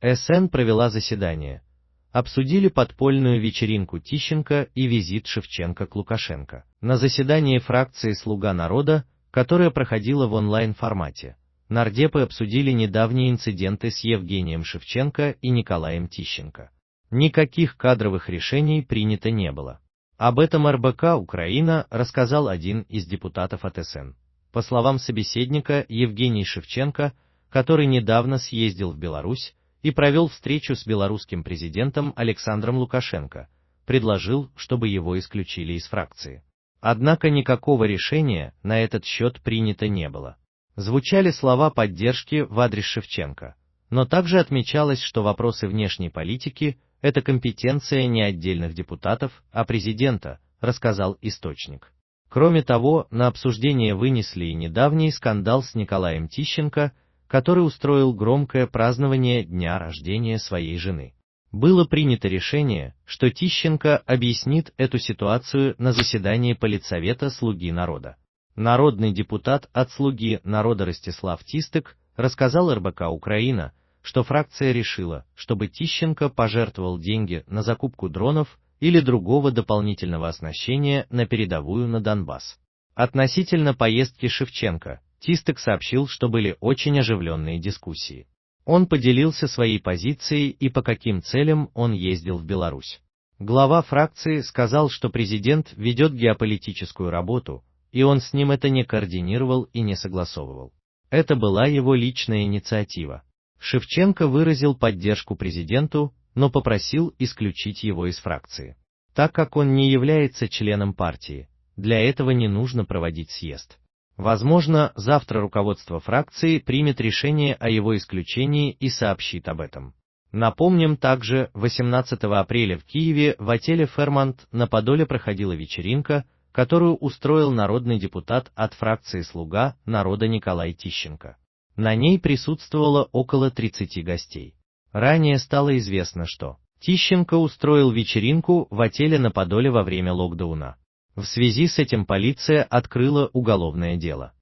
СН провела заседание. Обсудили подпольную вечеринку Тищенко и визит Шевченко к Лукашенко. На заседании фракции «Слуга народа», которая проходила в онлайн-формате, нардепы обсудили недавние инциденты с Евгением Шевченко и Николаем Тищенко. Никаких кадровых решений принято не было. Об этом РБК Украина рассказал один из депутатов от СН. По словам собеседника Евгений Шевченко, который недавно съездил в Беларусь, и провел встречу с белорусским президентом Александром Лукашенко, предложил, чтобы его исключили из фракции. Однако никакого решения на этот счет принято не было. Звучали слова поддержки в адрес Шевченко, но также отмечалось, что вопросы внешней политики – это компетенция не отдельных депутатов, а президента, рассказал источник. Кроме того, на обсуждение вынесли и недавний скандал с Николаем Тищенко – который устроил громкое празднование дня рождения своей жены. Было принято решение, что Тищенко объяснит эту ситуацию на заседании Политсовета «Слуги народа». Народный депутат от «Слуги народа» Ростислав Тистык рассказал РБК «Украина», что фракция решила, чтобы Тищенко пожертвовал деньги на закупку дронов или другого дополнительного оснащения на передовую на Донбасс. Относительно поездки Шевченко, Тисток сообщил, что были очень оживленные дискуссии. Он поделился своей позицией и по каким целям он ездил в Беларусь. Глава фракции сказал, что президент ведет геополитическую работу, и он с ним это не координировал и не согласовывал. Это была его личная инициатива. Шевченко выразил поддержку президенту, но попросил исключить его из фракции. Так как он не является членом партии, для этого не нужно проводить съезд. Возможно, завтра руководство фракции примет решение о его исключении и сообщит об этом. Напомним также, 18 апреля в Киеве в отеле «Фермонт» на Подоле проходила вечеринка, которую устроил народный депутат от фракции «Слуга народа» Николай Тищенко. На ней присутствовало около 30 гостей. Ранее стало известно, что Тищенко устроил вечеринку в отеле на Подоле во время локдауна. В связи с этим полиция открыла уголовное дело.